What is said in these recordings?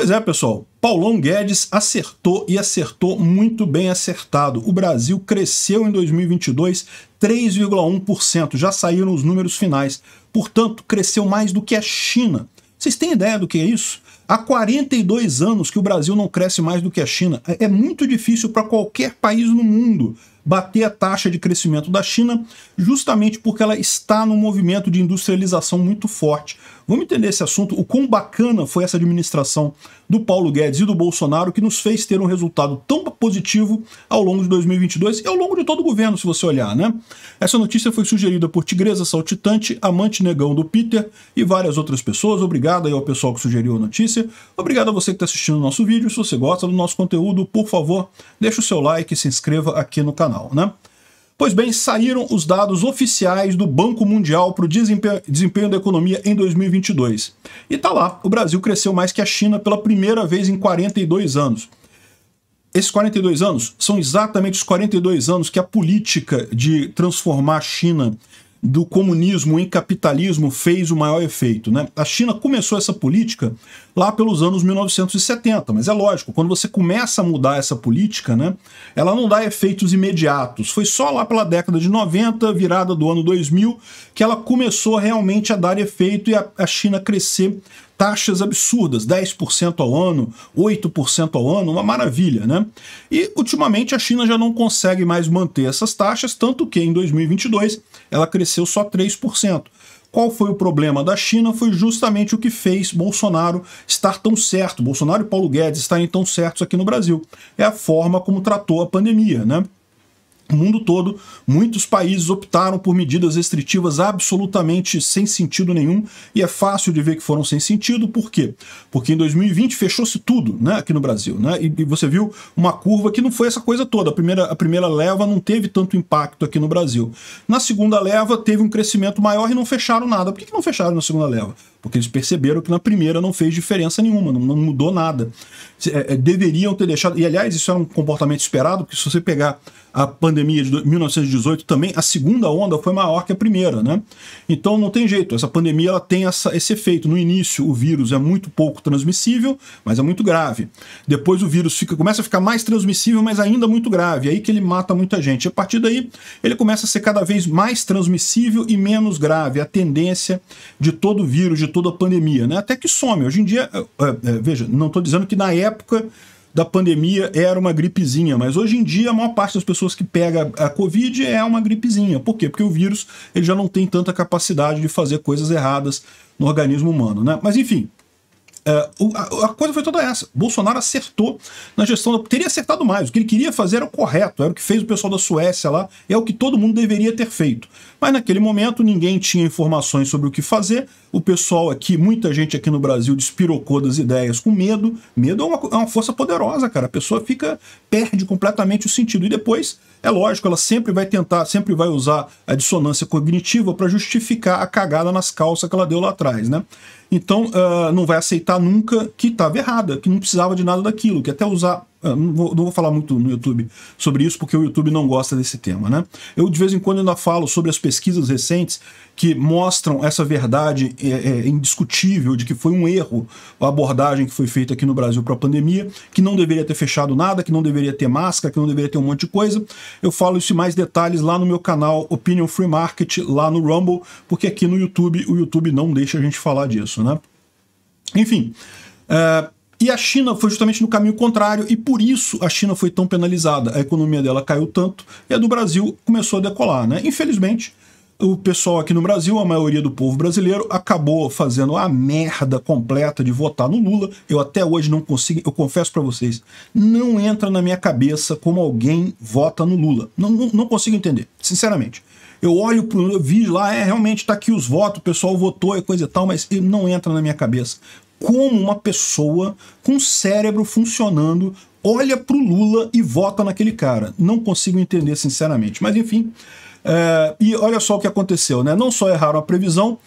Pois é, pessoal. Paulão Guedes acertou e acertou muito bem acertado. O Brasil cresceu em 2022 3,1%, já saíram os números finais. Portanto, cresceu mais do que a China. Vocês têm ideia do que é isso? Há 42 anos que o Brasil não cresce mais do que a China. É, é muito difícil para qualquer país no mundo bater a taxa de crescimento da China, justamente porque ela está num movimento de industrialização muito forte. Vamos entender esse assunto, o quão bacana foi essa administração do Paulo Guedes e do Bolsonaro que nos fez ter um resultado tão positivo ao longo de 2022 e ao longo de todo o governo, se você olhar, né? Essa notícia foi sugerida por Tigresa Saltitante, Amante Negão do Peter e várias outras pessoas. Obrigado aí ao pessoal que sugeriu a notícia. Obrigado a você que está assistindo o nosso vídeo. Se você gosta do nosso conteúdo, por favor, deixe o seu like e se inscreva aqui no canal, né? Pois bem, saíram os dados oficiais do Banco Mundial para o desempenho, desempenho, da economia em 2022. E tá lá, o Brasil cresceu mais que a China pela primeira vez em 42 anos. Esses 42 anos são exatamente os 42 anos que a política de transformar a China do comunismo em capitalismo fez o maior efeito. Né? A China começou essa política lá pelos anos 1970, mas é lógico, quando você começa a mudar essa política, né, ela não dá efeitos imediatos. Foi só lá pela década de 90, virada do ano 2000, que ela começou realmente a dar efeito e a, a China crescer taxas absurdas, 10% ao ano, 8% ao ano, uma maravilha, né? E ultimamente a China já não consegue mais manter essas taxas, tanto que em 2022 ela cresceu só 3%. Qual foi o problema da China? Foi justamente o que fez Bolsonaro estar tão certo, Bolsonaro e Paulo Guedes estarem tão certos aqui no Brasil. É a forma como tratou a pandemia, né? mundo todo, muitos países optaram por medidas restritivas absolutamente sem sentido nenhum, e é fácil de ver que foram sem sentido, por quê? Porque em 2020 fechou-se tudo né, aqui no Brasil, né? E, e, você viu uma curva que não foi essa coisa toda. A primeira, a primeira leva não teve tanto impacto aqui no Brasil. Na segunda leva teve um crescimento maior e não fecharam nada. Por que, que não fecharam na segunda leva? porque eles perceberam que na primeira não fez diferença nenhuma, não, não mudou nada. É, é, deveriam ter deixado. E aliás, isso é um comportamento esperado, porque se você pegar a pandemia de 1918 também, a segunda onda foi maior que a primeira, né? Então não tem jeito, essa pandemia ela tem essa, esse efeito. No início o vírus é muito pouco transmissível, mas é muito grave. Depois o vírus fica, começa a ficar mais transmissível, mas ainda muito grave. É aí que ele mata muita gente. A partir daí ele começa a ser cada vez mais transmissível e menos grave. A tendência de todo vírus, de toda a pandemia, né? Até que some. Hoje em dia, é, é, é, veja, não estou dizendo que na época da pandemia era uma gripezinha, mas hoje em dia a maior parte das pessoas que pega a Covid é uma gripezinha. Por quê? Porque o vírus ele já não tem tanta capacidade de fazer coisas erradas no organismo humano, né? Mas enfim, Uh, a, a, coisa foi toda essa. Bolsonaro acertou na gestão, da, teria acertado mais. O que ele queria fazer era o correto, era o que fez o pessoal da Suécia lá, é o que todo mundo deveria ter feito. Mas naquele momento ninguém tinha informações sobre o que fazer. O pessoal aqui, muita gente aqui no Brasil despirocou das ideias com medo. Medo é uma, é uma força poderosa, cara. A pessoa fica, perde completamente o sentido. E depois, é lógico, ela sempre vai tentar, sempre vai usar a dissonância cognitiva para justificar a cagada nas calças que ela deu lá atrás, né? Então, uh, não vai aceitar nunca que estava errada, que não precisava de nada daquilo, que até usar. Ah, não vou, não vou, falar muito no YouTube sobre isso, porque o YouTube não gosta desse tema, né? Eu de vez em quando ainda falo sobre as pesquisas recentes que mostram essa verdade é, é, indiscutível de que foi um erro a abordagem que foi feita aqui no Brasil para a pandemia, que não deveria ter fechado nada, que não deveria ter máscara, que não deveria ter um monte de coisa. Eu falo isso em mais detalhes lá no meu canal Opinion Free Market, lá no Rumble, porque aqui no YouTube o YouTube não deixa a gente falar disso, né? Enfim. Uh, e a China foi justamente no caminho contrário, e por isso a China foi tão penalizada. A economia dela caiu tanto e a do Brasil começou a decolar. Né? Infelizmente, o pessoal aqui no Brasil, a maioria do povo brasileiro, acabou fazendo a merda completa de votar no Lula. Eu até hoje não consigo, eu confesso para vocês, não entra na minha cabeça como alguém vota no Lula. Não, não, não consigo entender, sinceramente. Eu olho pro eu lá, é realmente tá aqui os votos, o pessoal votou e coisa e tal, mas não entra na minha cabeça como uma pessoa com cérebro funcionando olha para o Lula e vota naquele cara. Não consigo entender, sinceramente. Mas, enfim. É, e olha só o que aconteceu, né? Não só erraram a previsão,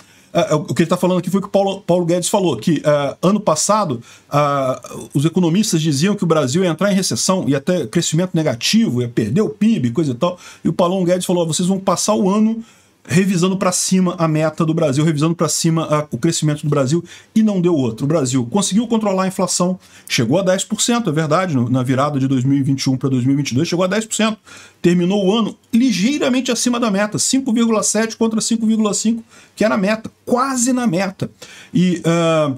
Uh, o que ele está falando aqui foi o que o Paulo, Paulo Guedes falou, que uh, ano passado uh, os economistas diziam que o Brasil ia entrar em recessão e até crescimento negativo, ia perder o PIB, coisa e tal. E o Paulo Guedes falou: vocês vão passar o ano revisando para cima a meta do Brasil, revisando para cima a, o crescimento do Brasil e não deu outro. O Brasil conseguiu controlar a inflação, chegou a 10%, é verdade, no, na virada de 2021 para 2022, chegou a 10%. Terminou o ano ligeiramente acima da meta, 5,7 contra 5,5, que era a meta, quase na meta. E. Uh,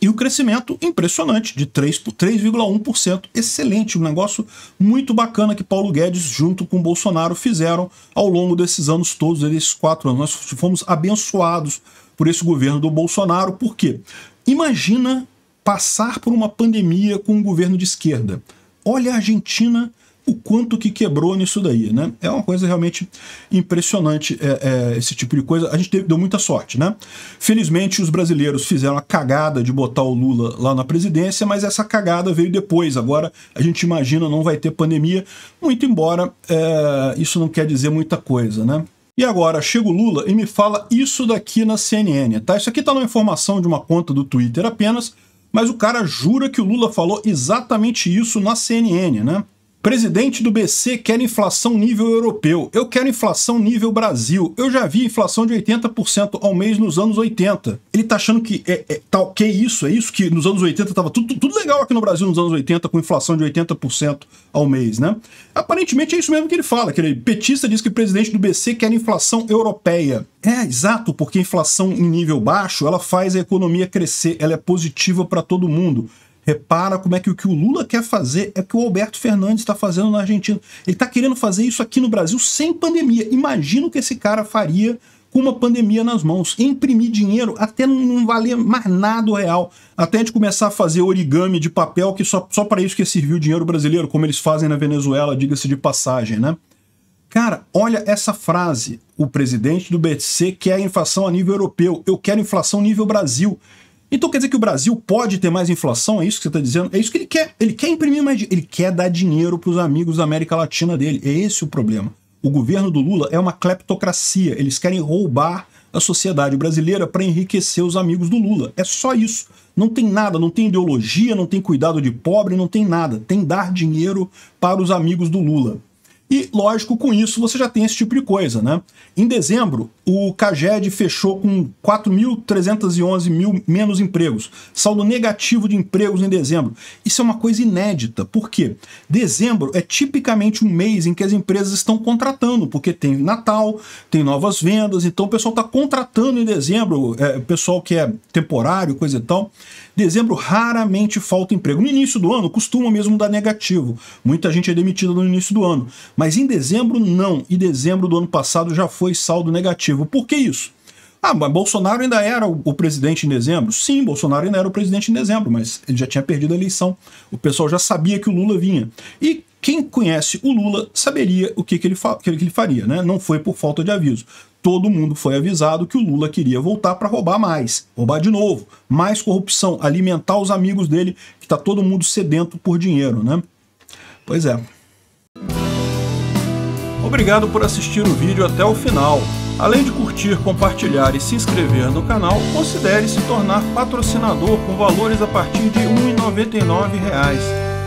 e o crescimento impressionante de 3,1%, excelente, um negócio muito bacana que Paulo Guedes junto com Bolsonaro fizeram ao longo desses anos todos, esses quatro anos. Nós fomos abençoados por esse governo do Bolsonaro, por quê imagina passar por uma pandemia com um governo de esquerda. Olha a Argentina o quanto que quebrou nisso daí, né? É uma coisa realmente impressionante é, é, esse tipo de coisa. A gente teve deu muita sorte, né? Felizmente, os brasileiros fizeram a cagada de botar o Lula lá na presidência, mas essa cagada veio depois. Agora, a gente imagina, não vai ter pandemia, muito embora é, isso não quer dizer muita coisa, né? E agora, chega o Lula e me fala isso daqui na CNN, tá? Isso aqui tá na informação de uma conta do Twitter apenas, mas o cara jura que o Lula falou exatamente isso na CNN, né? Presidente do BC quer inflação nível europeu. Eu quero inflação nível Brasil. Eu já vi inflação de 80% ao mês nos anos 80. Ele tá achando que é, é tal tá, que é isso, é isso que nos anos 80 tava tudo, tudo legal aqui no Brasil nos anos 80 com inflação de 80% ao mês, né? Aparentemente é isso mesmo que ele fala, que ele petista diz que o presidente do BC quer inflação europeia. É, exato, porque inflação em nível baixo, ela faz a economia crescer, ela é positiva para todo mundo Repara como é que o que o Lula quer fazer é o que o Alberto Fernandes está fazendo na Argentina. Ele está querendo fazer isso aqui no Brasil sem pandemia. Imagina o que esse cara faria com uma pandemia nas mãos. Imprimir dinheiro até não valer mais nada o real. Até a gente começar a fazer origami de papel, que só, só para isso que serviu o dinheiro brasileiro, como eles fazem na Venezuela, diga-se de passagem, né? Cara, olha essa frase. O presidente do BTC quer inflação a nível europeu. Eu quero inflação nível Brasil. Então quer dizer que o Brasil pode ter mais inflação? É isso que você está dizendo? É isso que ele quer. Ele quer imprimir mais dinheiro. Ele quer dar dinheiro para os amigos da América Latina dele. É esse o problema. O governo do Lula é uma cleptocracia. Eles querem roubar a sociedade brasileira para enriquecer os amigos do Lula. É só isso. Não tem nada, não tem ideologia, não tem cuidado de pobre, não tem nada. Tem dar dinheiro para os amigos do Lula. E, lógico, com isso você já tem esse tipo de coisa, né? Em dezembro, o Caged fechou com 4.311 mil menos empregos, saldo negativo de empregos em dezembro. Isso é uma coisa inédita, por quê? Dezembro é tipicamente um mês em que as empresas estão contratando, porque tem Natal, tem novas vendas, então o pessoal está contratando em dezembro, é, pessoal que é temporário, coisa e tal. Dezembro raramente falta emprego. No início do ano costuma mesmo dar negativo. Muita gente é demitida no início do ano. Mas em dezembro não. E dezembro do ano passado já foi saldo negativo. Por que isso? Ah, mas Bolsonaro ainda era o presidente em dezembro? Sim, Bolsonaro ainda era o presidente em dezembro, mas ele já tinha perdido a eleição. O pessoal já sabia que o Lula vinha. E quem conhece o Lula saberia o que, que, ele, que ele faria, né? Não foi por falta de aviso todo mundo foi avisado que o Lula queria voltar para roubar mais, roubar de novo, mais corrupção, alimentar os amigos dele, que está todo mundo sedento por dinheiro, né? Pois é. Obrigado por assistir o vídeo até o final. Além de curtir, compartilhar e se inscrever no canal, considere se tornar patrocinador com valores a partir de R$ 1,99